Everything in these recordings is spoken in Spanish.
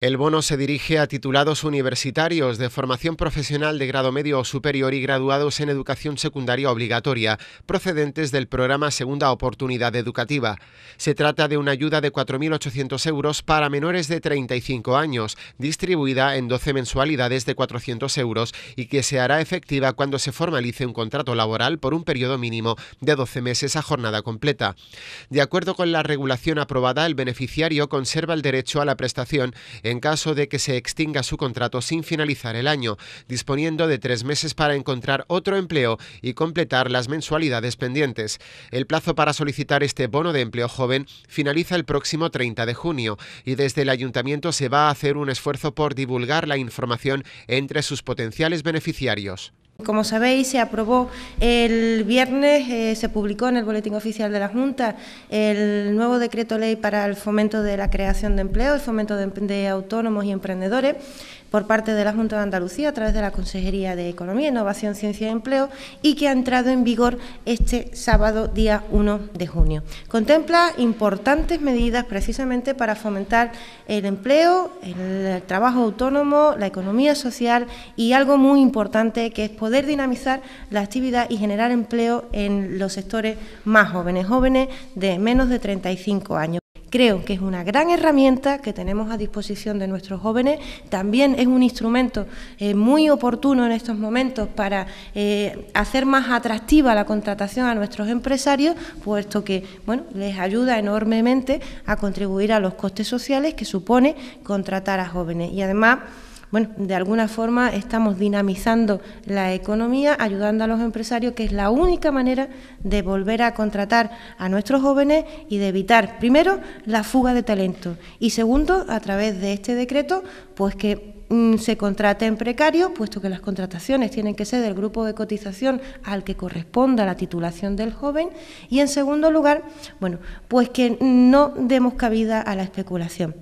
El bono se dirige a titulados universitarios de formación profesional de grado medio o superior y graduados en educación secundaria obligatoria, procedentes del programa Segunda Oportunidad Educativa. Se trata de una ayuda de 4.800 euros para menores de 35 años, distribuida en 12 mensualidades de 400 euros y que se hará efectiva cuando se formalice un contrato laboral por un periodo mínimo de 12 meses a jornada completa. De acuerdo con la regulación aprobada, el beneficiario conserva el derecho a la prestación en caso de que se extinga su contrato sin finalizar el año, disponiendo de tres meses para encontrar otro empleo y completar las mensualidades pendientes. El plazo para solicitar este bono de empleo joven finaliza el próximo 30 de junio y desde el ayuntamiento se va a hacer un esfuerzo por divulgar la información entre sus potenciales beneficiarios. Como sabéis, se aprobó el viernes, eh, se publicó en el Boletín Oficial de la Junta el nuevo decreto ley para el fomento de la creación de empleo, el fomento de autónomos y emprendedores por parte de la Junta de Andalucía a través de la Consejería de Economía, Innovación, Ciencia y Empleo y que ha entrado en vigor este sábado día 1 de junio. Contempla importantes medidas precisamente para fomentar el empleo, el trabajo autónomo, la economía social y algo muy importante que es poder dinamizar la actividad y generar empleo en los sectores más jóvenes, jóvenes de menos de 35 años. Creo que es una gran herramienta que tenemos a disposición de nuestros jóvenes. También es un instrumento eh, muy oportuno en estos momentos para eh, hacer más atractiva la contratación a nuestros empresarios, puesto que bueno, les ayuda enormemente a contribuir a los costes sociales que supone contratar a jóvenes. Y además, bueno, de alguna forma estamos dinamizando la economía, ayudando a los empresarios, que es la única manera de volver a contratar a nuestros jóvenes y de evitar, primero, la fuga de talento y segundo, a través de este decreto, pues que mm, se contraten precario puesto que las contrataciones tienen que ser del grupo de cotización al que corresponda la titulación del joven. Y en segundo lugar, bueno, pues que no demos cabida a la especulación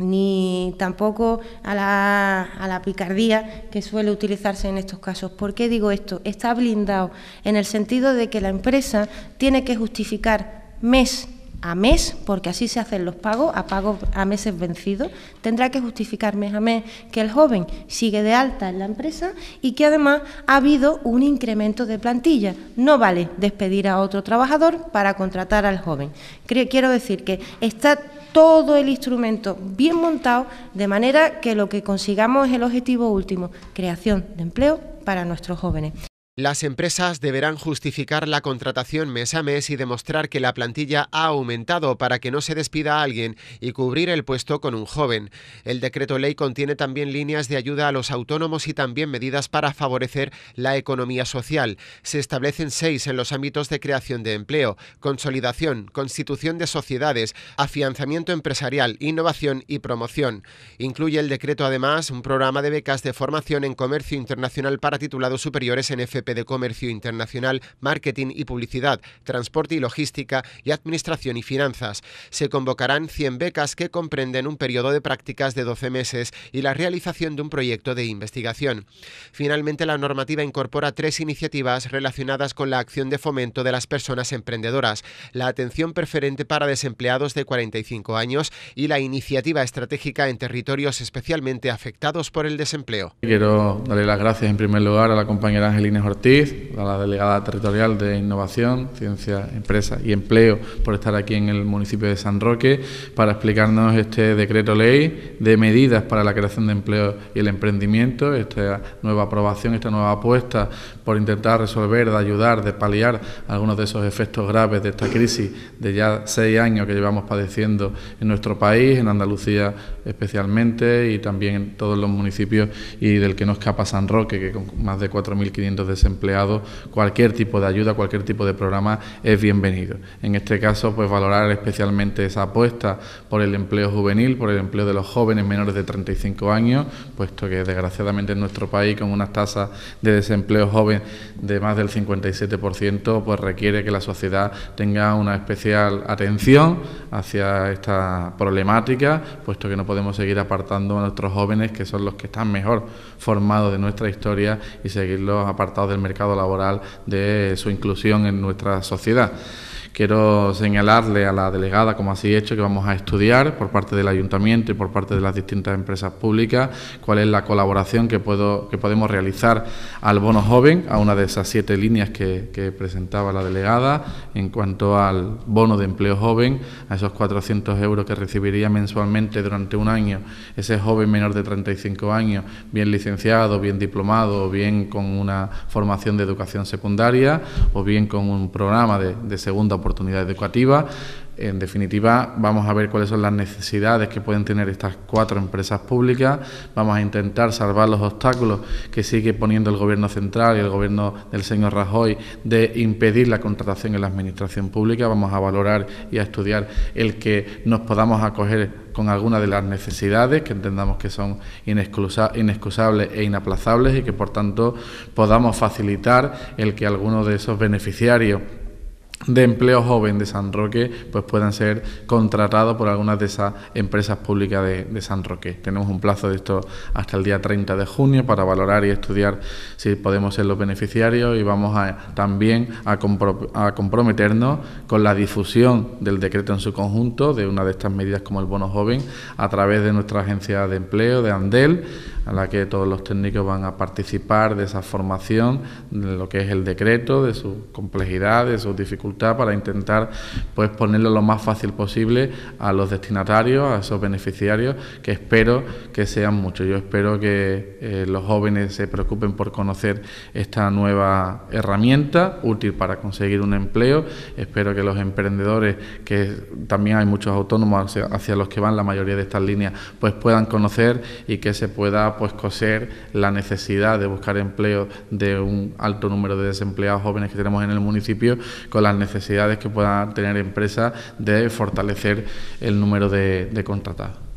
ni tampoco a la, a la, picardía que suele utilizarse en estos casos. ¿Por qué digo esto? Está blindado en el sentido de que la empresa tiene que justificar mes a mes, porque así se hacen los pagos, a pagos a meses vencidos, tendrá que justificar mes a mes que el joven sigue de alta en la empresa y que además ha habido un incremento de plantilla. No vale despedir a otro trabajador para contratar al joven. Quiero decir que está todo el instrumento bien montado, de manera que lo que consigamos es el objetivo último, creación de empleo para nuestros jóvenes. Las empresas deberán justificar la contratación mes a mes y demostrar que la plantilla ha aumentado para que no se despida a alguien y cubrir el puesto con un joven. El decreto ley contiene también líneas de ayuda a los autónomos y también medidas para favorecer la economía social. Se establecen seis en los ámbitos de creación de empleo, consolidación, constitución de sociedades, afianzamiento empresarial, innovación y promoción. Incluye el decreto además un programa de becas de formación en comercio internacional para titulados superiores en FP de Comercio Internacional, Marketing y Publicidad, Transporte y Logística y Administración y Finanzas. Se convocarán 100 becas que comprenden un periodo de prácticas de 12 meses y la realización de un proyecto de investigación. Finalmente, la normativa incorpora tres iniciativas relacionadas con la acción de fomento de las personas emprendedoras, la atención preferente para desempleados de 45 años y la iniciativa estratégica en territorios especialmente afectados por el desempleo. Quiero darle las gracias en primer lugar a la compañera Angelina a la delegada territorial de Innovación, Ciencia, Empresa y Empleo, por estar aquí en el municipio de San Roque, para explicarnos este decreto ley de medidas para la creación de empleo y el emprendimiento, esta nueva aprobación, esta nueva apuesta por intentar resolver, de ayudar, de paliar algunos de esos efectos graves de esta crisis de ya seis años que llevamos padeciendo en nuestro país, en Andalucía especialmente y también en todos los municipios y del que no escapa San Roque, que con más de 4.500 de cualquier tipo de ayuda, cualquier tipo de programa es bienvenido. En este caso, pues valorar especialmente esa apuesta por el empleo juvenil, por el empleo de los jóvenes menores de 35 años, puesto que desgraciadamente en nuestro país, con unas tasas de desempleo joven de más del 57%, pues requiere que la sociedad tenga una especial atención hacia esta problemática, puesto que no podemos seguir apartando a nuestros jóvenes, que son los que están mejor formados de nuestra historia, y seguirlos apartados del mercado laboral, de su inclusión en nuestra sociedad. Quiero señalarle a la delegada, como así he hecho, que vamos a estudiar por parte del ayuntamiento y por parte de las distintas empresas públicas cuál es la colaboración que, puedo, que podemos realizar al bono joven, a una de esas siete líneas que, presentaba la delegada, en cuanto al bono de empleo joven, a esos 400 euros que recibiría mensualmente durante un año ese joven menor de 35 años, bien licenciado, bien diplomado, bien con una formación de educación secundaria o bien con un programa de, de segunda oportunidad educativa. En definitiva, vamos a ver cuáles son las necesidades que pueden tener estas cuatro empresas públicas. Vamos a intentar salvar los obstáculos que sigue poniendo el Gobierno central y el Gobierno del señor Rajoy de impedir la contratación en la Administración pública. Vamos a valorar y a estudiar el que nos podamos acoger con alguna de las necesidades que entendamos que son inexcusables e inaplazables y que, por tanto, podamos facilitar el que alguno de esos beneficiarios de empleo joven de San Roque pues puedan ser contratados por algunas de esas empresas públicas de, San Roque. Tenemos un plazo de esto hasta el día 30 de junio para valorar y estudiar si podemos ser los beneficiarios y vamos también a, a comprometernos con la difusión del decreto en su conjunto de una de estas medidas como el bono joven a través de nuestra agencia de empleo de Andel a la que todos los técnicos van a participar de esa formación, de lo que es el decreto, de su complejidad, de su dificultad, para intentar pues ponerlo lo más fácil posible a los destinatarios, a esos beneficiarios, que espero que sean muchos. Yo espero que eh, los jóvenes se preocupen por conocer esta nueva herramienta útil para conseguir un empleo. Espero que los emprendedores, que también hay muchos autónomos hacia los que van la mayoría de estas líneas, pues puedan conocer y que se pueda pues coser la necesidad de buscar empleo de un alto número de desempleados jóvenes que tenemos en el municipio con las necesidades que puedan tener empresas de fortalecer el número de, de contratados.